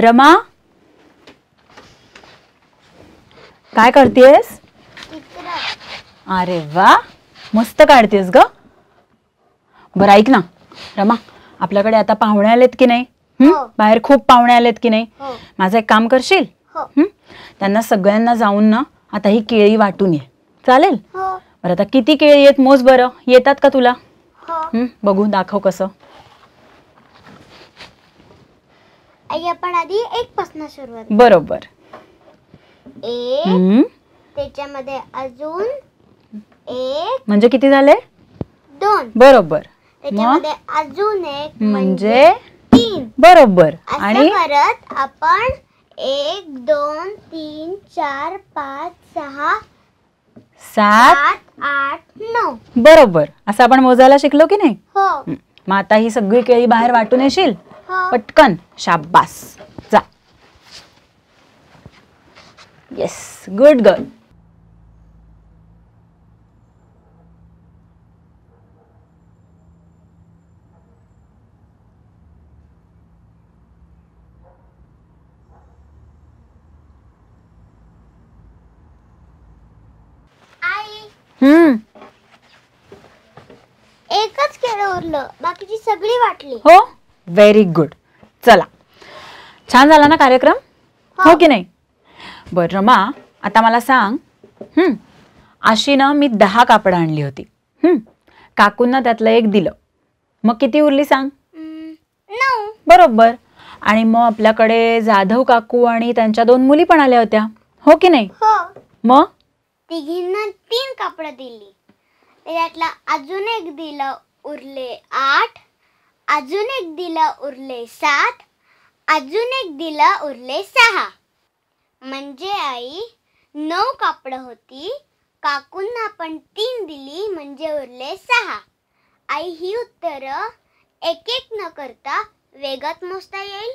रमा काय करतेस अरे वा मस्त काढतेस ग बरं ऐक ना रमा आपल्याकडे आता पाहुणे आलेत की नाही हम्म हो. बाहेर खूप पाहुणे आलेत की नाही हो. माझं एक काम करशील हम्म हो. त्यांना सगळ्यांना जाऊन ना आता ही केळी वाटून ये चालेल बरं आता किती केळी आहेत मोज बरं येतात का तुला हम्म बघू दाखव कसं आपण आधी एक पासून सुरुवात बरोबर एक त्याच्यामध्ये अजून एक म्हणजे किती झाले दोन बरोबर त्याच्यामध्ये अजून एक म्हणजे, म्हणजे तीन बरोबर आणि परत आपण एक दोन तीन चार पाच सहा सात सात आठ नऊ बरोबर असं आपण मोजायला शिकलो की नाही हो मग आता ही सगळी केळी बाहेर वाटून येशील पटकन शाबास जा येस गुड गर्ल हम्म एकच केळ उरलं बाकीची सगळी वाटली हो व्हेरी गुड चला छान झाला ना कार्यक्रम हो. हो की नाही बरं रमा आता मला सांग अशी ना मी दहा कापड आणली होती काकूंना त्यातलं एक दिलं मग किती उरली सांग बरोबर आणि मग आपल्याकडे जाधव काकू आणि त्यांच्या दोन मुली पण आल्या होत्या हो की नाही हो. मग तिघींना तीन कापड दिली त्यातला अजून एक दिलं उरले आठ अजून एक दिला उरले सात अजून एक दिला उरले सहा म्हणजे आई नऊ कापड़ होती काकूंना आपण तीन दिली म्हणजे उरले सहा आई ही उत्तर एक एक न करता वेगात मोजता येईल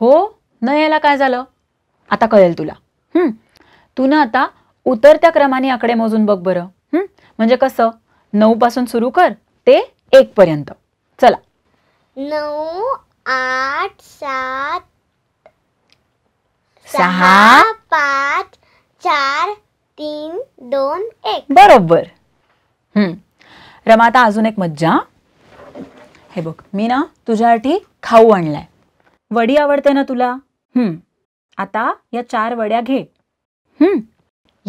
हो न यायला काय झालं आता कळेल तुला हम्म तू ना आता उतरत्या क्रमाने आकडे मोजून बघ बरं म्हणजे कसं नऊ पासून सुरू कर ते एक पर्यंत नऊ आठ सात सहा पाच चार तीन दोन एक बरोबर हम्म रमा आता अजून एक मज्जा हे बघ मी ना तुझ्यासाठी खाऊ आणलाय वडी आवडते ना तुला हम्म आता या चार वड्या घे हम्म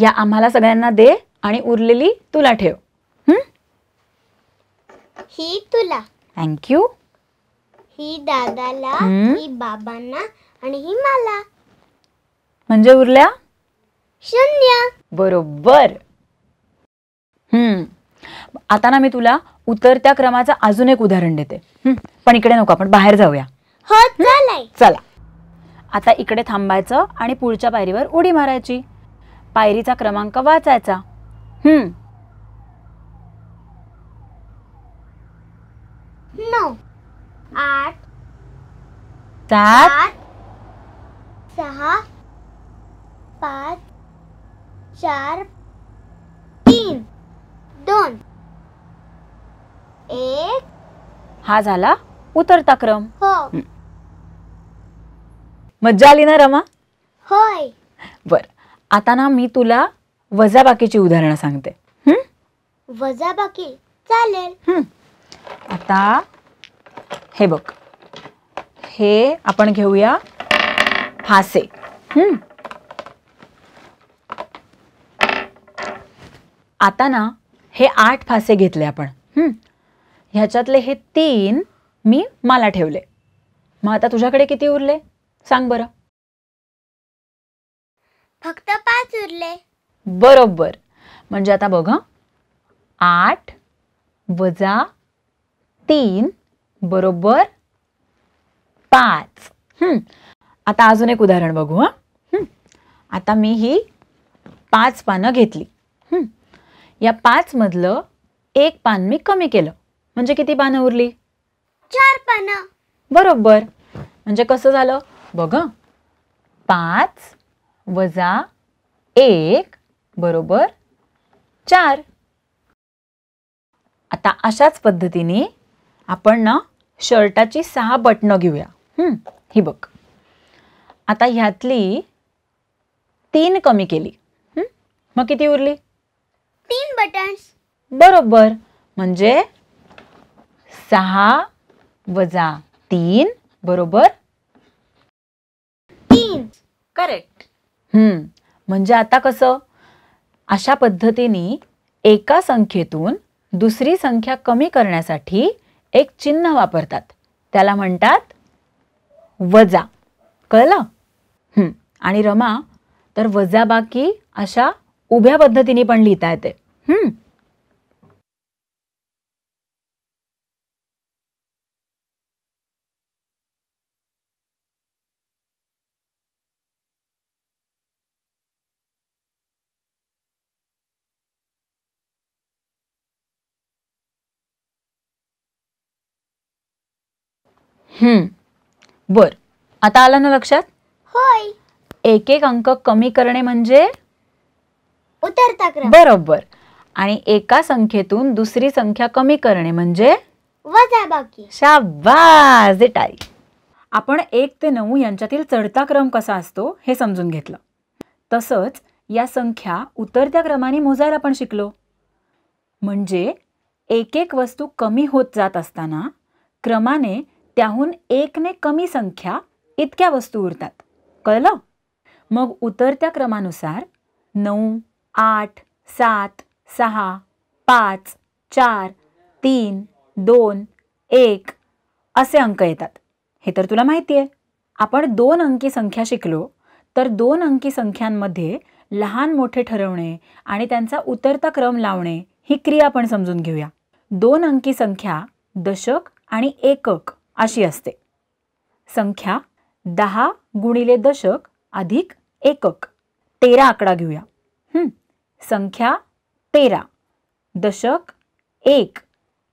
या आम्हाला सगळ्यांना दे आणि उरलेली तुला ठेव ही तुला थँक्यू ही दादाला ही बाबांना आणि ही मला म्हणजे उरल्या शून्य बरोबर हम्म आता ना मी तुला उतरत्या क्रमाचं अजून एक उदाहरण देते पण इकडे नको आपण बाहेर जाऊया हो चालाय चला आता इकडे थांबायचं आणि पुढच्या पायरीवर उडी मारायची पायरीचा क्रमांक वाचायचा हम्म आठ सात सहा पाच चार तीन दोन एक हा झाला उतरता क्रम हो मज्जा आली ना रमा होय बर आता ना मी तुला वजाबाकीची उदाहरणं सांगते वजा बाकी, चालेल हम्म आता हे बघ हे आपण घेऊया फासे आता ना हे आठ फासे घेतले आपण ह्याच्यातले हे तीन मी माला ठेवले मग आता तुझ्याकडे किती उरले सांग बरं फक्त पाच उरले बरोबर म्हणजे आता बघ आठ वजा तीन बरोबर पाच हम्म आता अजून एक उदाहरण बघू हा आता मी ही पाच पानं घेतली या पाच मधलं एक पान मी कमी केलं म्हणजे किती पानं उरली चार पानं बरोबर म्हणजे कसं झालं बघ पाच वजा एक बरोबर चार आता अशाच पद्धतीने आपण ना शर्टाची सहा बटणं घेऊया ही बघ आता ह्यातली तीन कमी केली मग किती उरली तीन बटन्स बरोबर म्हणजे सहा वजा तीन बरोबर तीन करेक्ट हम्म म्हणजे आता कसं अशा पद्धतीने एका संख्येतून दुसरी संख्या कमी करण्यासाठी एक चिन्ह वापरतात त्याला म्हणतात वजा कळलं आणि रमा तर वजाबाकी अशा उभ्या पद्धतीने पण लिहिता येते बर आता आलं ना लक्षात होय एक एक अंक कमी करणे म्हणजे उतरता क्रम बरोबर आणि एका संख्येतून दुसरी संख्या कमी करणे म्हणजे वजाबाकी शाबास टाळी आपण एक ते नऊ यांच्यातील चढता क्रम कसा असतो हे समजून घेतलं तसंच या संख्या उतरत्या क्रमाने मोजायला पण शिकलो म्हणजे एक एक वस्तू कमी होत जात असताना क्रमाने त्याहून एकने कमी संख्या इतक्या वस्तू उरतात कळलं मग उतरत्या क्रमानुसार नऊ आठ सात सहा पाच चार तीन दोन एक असे अंक येतात हे तर तुला माहिती आहे आपण दोन अंकी संख्या शिकलो तर दोन अंकी संख्यांमध्ये लहान मोठे ठरवणे आणि त्यांचा उतरता क्रम लावणे ही क्रिया आपण समजून घेऊया दोन अंकी संख्या दशक आणि एकक अशी असते संख्या दहा गुणिले दशक अधिक एकक तेरा आकडा घेऊया संख्या तेरा दशक एक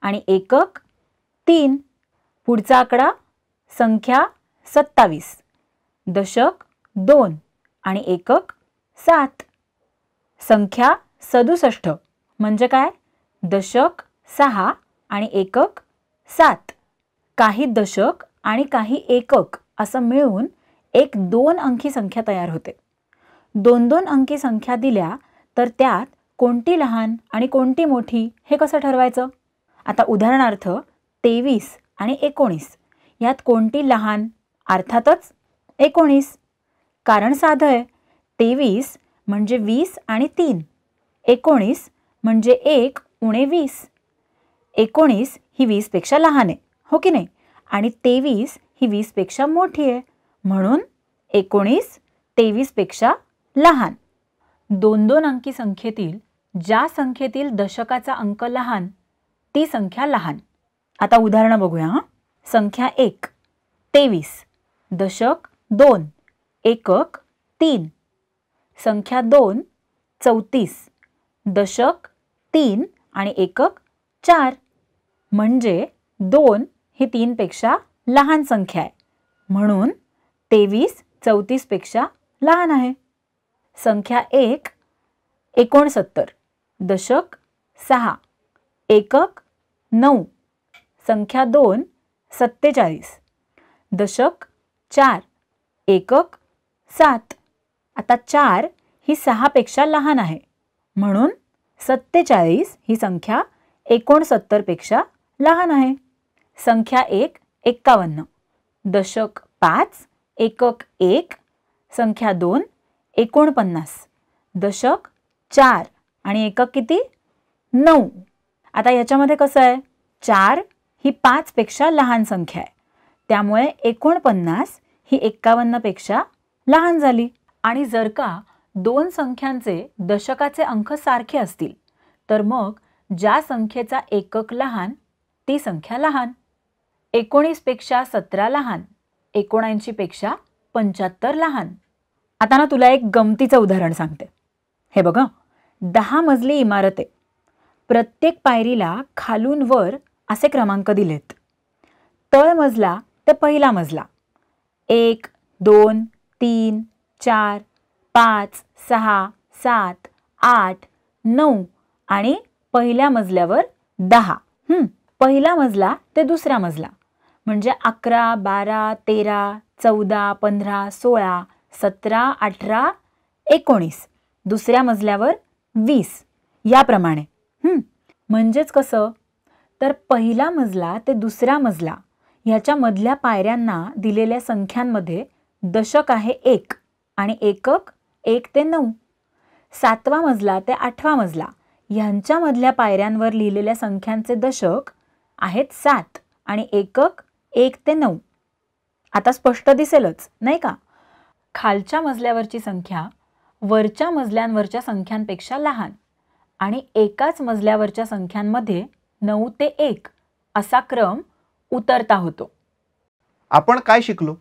आणि एकक तीन पुढचा आकडा संख्या सत्तावीस दशक दोन आणि एकक सात संख्या सदुसष्ट म्हणजे काय दशक सहा आणि एकक सात काही दशक आणि काही एकक असं मिळून एक दोन अंकी संख्या तयार होते दोन दोन अंकी संख्या दिल्या तर त्यात कोणती लहान आणि कोणती मोठी हे कसं ठरवायचं आता उदाहरणार्थ तेवीस आणि एकोणीस यात कोणती लहान अर्थातच एकोणीस कारण साधं आहे तेवीस म्हणजे वीस आणि तीन एकोणीस म्हणजे एक उणे वीस एकोणीस ही वीसपेक्षा लहान आहे हो की नाही आणि तेवीस ही वीसपेक्षा मोठी आहे म्हणून एकोणीस तेवीसपेक्षा लहान दोन दोन अंकी संख्येतील ज्या संख्येतील दशकाचा अंक लहान ती संख्या लहान आता उदाहरणं बघूया संख्या एक तेवीस दशक दोन एकक तीन संख्या दोन चौतीस दशक तीन आणि एकक चार म्हणजे दोन ही तीनपेक्षा लहान संख्या आहे म्हणून तेवीस चौतीसपेक्षा लहान आहे संख्या एक एकोणसत्तर दशक सहा एकक नऊ संख्या दोन सत्तेचाळीस दशक चार एकक सात आता चार ही सहापेक्षा लहान आहे म्हणून सत्तेचाळीस ही संख्या एकोणसत्तरपेक्षा लहान आहे संख्या एक एक्कावन्न दशक पाच एकक एक संख्या दोन एकोणपन्नास दशक चार आणि एकक किती नऊ आता याच्यामध्ये कसं आहे चार ही पाचपेक्षा लहान संख्या आहे त्यामुळे एकोणपन्नास ही एक्कावन्नपेक्षा लहान झाली आणि जर का दोन संख्यांचे दशकाचे अंक सारखे असतील तर मग ज्या संख्येचा एकक लहान ती संख्या लहान एकोणीसपेक्षा सतरा लहान एकोणऐंशीपेक्षा पंच्याहत्तर लहान आता ना तुला एक गमतीचं उदाहरण सांगते हे बघा दहा मजली इमारत आहे प्रत्येक पायरीला खालून वर असे क्रमांक दिलेत तळ मजला ते पहिला मजला एक दोन तीन चार पाच सहा सात आठ नऊ आणि पहिल्या मजल्यावर दहा पहिला मजला ते दुसरा मजला म्हणजे अकरा बारा तेरा चौदा पंधरा सोळा सतरा अठरा एकोणीस दुसऱ्या मजल्यावर वीस याप्रमाणे म्हणजेच कसं तर पहिला मजला ते दुसरा मजला ह्याच्या मधल्या पायऱ्यांना दिलेल्या संख्यांमध्ये दशक आहे एक आणि एकक एक ते नऊ सातवा मजला ते आठवा मजला ह्यांच्यामधल्या पायऱ्यांवर लिहिलेल्या संख्यांचे दशक आहेत सात आणि एकक एक ते नऊ आता स्पष्ट दिसेलच नाही का खालच्या मजल्यावरची संख्या वरच्या मजल्यांवरच्या संख्यांपेक्षा लहान आणि एकाच मजल्यावरच्या संख्यांमध्ये नऊ ते एक असा क्रम उतरता होतो आपण काय शिकलो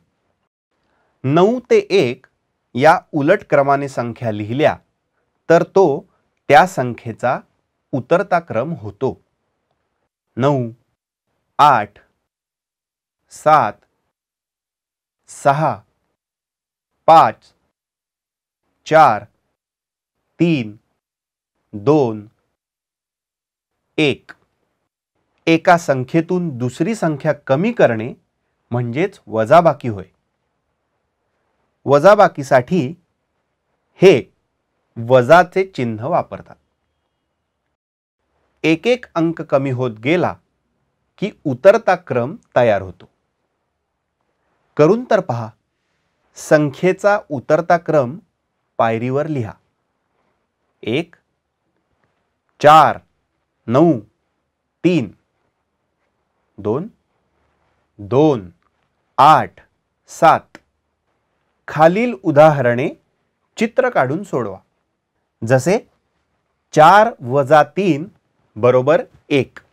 नऊ ते एक या उलट क्रमाने संख्या लिहिल्या तर तो त्या संख्येचा उतरता क्रम होतो नऊ आठ सात सहा पाच चार तीन दोन एक एका संख्येतून दुसरी संख्या कमी करणे म्हणजेच वजाबाकी होय वजाबाकीसाठी हे वजाचे चिन्ह वापरतात एक एक अंक कमी होत गेला की उतरता क्रम तयार होतो करून तर पहा संख्येचा उतरता क्रम पायरीवर लिहा एक चार नऊ तीन दोन दोन आठ सात खालील उदाहरणे चित्र काढून सोडवा जसे चार वजा तीन बरोबर एक